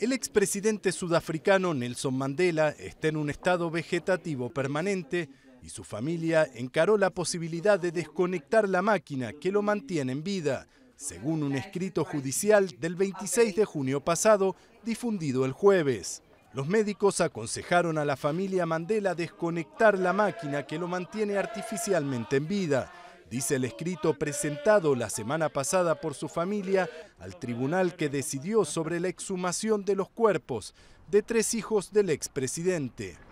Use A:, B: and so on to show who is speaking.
A: El expresidente sudafricano Nelson Mandela está en un estado vegetativo permanente y su familia encaró la posibilidad de desconectar la máquina que lo mantiene en vida, según un escrito judicial del 26 de junio pasado difundido el jueves. Los médicos aconsejaron a la familia Mandela desconectar la máquina que lo mantiene artificialmente en vida Dice el escrito presentado la semana pasada por su familia al tribunal que decidió sobre la exhumación de los cuerpos de tres hijos del expresidente.